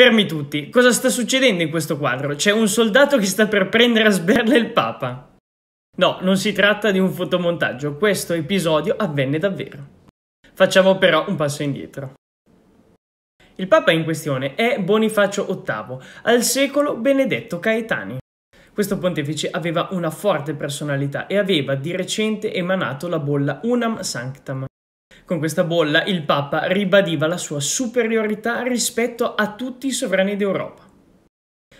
Fermi tutti, cosa sta succedendo in questo quadro? C'è un soldato che sta per prendere a sberle il Papa. No, non si tratta di un fotomontaggio, questo episodio avvenne davvero. Facciamo però un passo indietro. Il Papa in questione è Bonifacio VIII, al secolo Benedetto Caetani. Questo pontefice aveva una forte personalità e aveva di recente emanato la bolla Unam Sanctam, con questa bolla il Papa ribadiva la sua superiorità rispetto a tutti i sovrani d'Europa.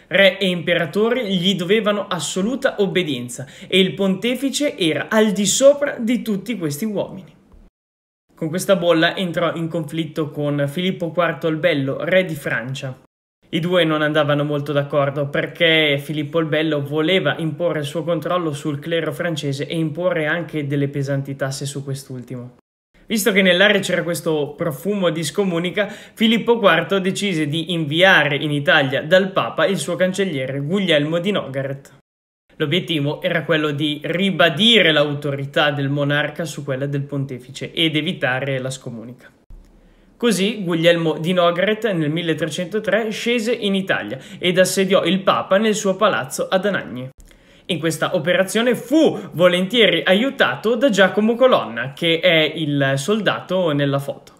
Re e imperatori gli dovevano assoluta obbedienza e il pontefice era al di sopra di tutti questi uomini. Con questa bolla entrò in conflitto con Filippo IV il Bello, re di Francia. I due non andavano molto d'accordo perché Filippo il Bello voleva imporre il suo controllo sul clero francese e imporre anche delle pesanti tasse su quest'ultimo. Visto che nell'aria c'era questo profumo di scomunica, Filippo IV decise di inviare in Italia dal Papa il suo cancelliere Guglielmo di Nogaret. L'obiettivo era quello di ribadire l'autorità del monarca su quella del pontefice ed evitare la scomunica. Così Guglielmo di Nogaret nel 1303 scese in Italia ed assediò il Papa nel suo palazzo ad Anagni. In questa operazione fu volentieri aiutato da Giacomo Colonna, che è il soldato nella foto.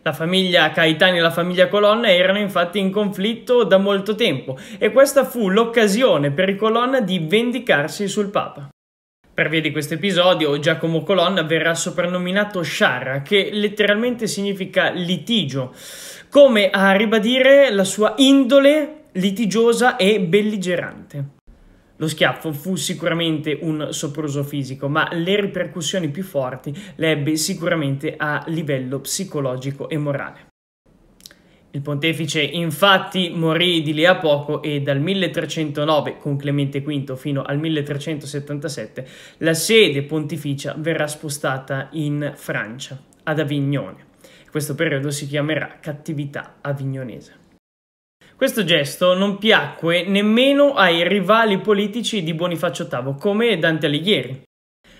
La famiglia Caetani e la famiglia Colonna erano infatti in conflitto da molto tempo e questa fu l'occasione per Colonna di vendicarsi sul Papa. Per via di questo episodio, Giacomo Colonna verrà soprannominato Sciarra, che letteralmente significa litigio, come a ribadire la sua indole litigiosa e belligerante. Lo schiaffo fu sicuramente un sopruso fisico, ma le ripercussioni più forti le ebbe sicuramente a livello psicologico e morale. Il pontefice infatti morì di lì a poco e dal 1309 con Clemente V fino al 1377 la sede pontificia verrà spostata in Francia, ad Avignone. Questo periodo si chiamerà cattività avignonese. Questo gesto non piacque nemmeno ai rivali politici di Bonifacio VIII, come Dante Alighieri.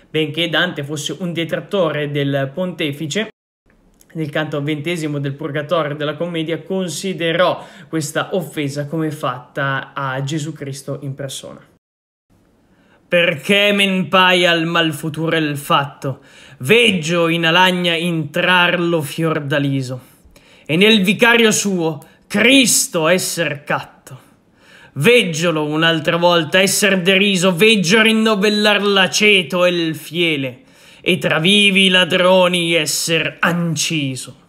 Benché Dante fosse un detrattore del pontefice, nel canto ventesimo del Purgatorio della Commedia considerò questa offesa come fatta a Gesù Cristo in persona. Perché men paia al mal futuro il fatto, veggio in alagna intrar lo fiordaliso, e nel vicario suo Cristo esser catto. Veggiolo un'altra volta esser deriso, veggio rinnovellar l'aceto e il fiele, e tra vivi ladroni esser anciso.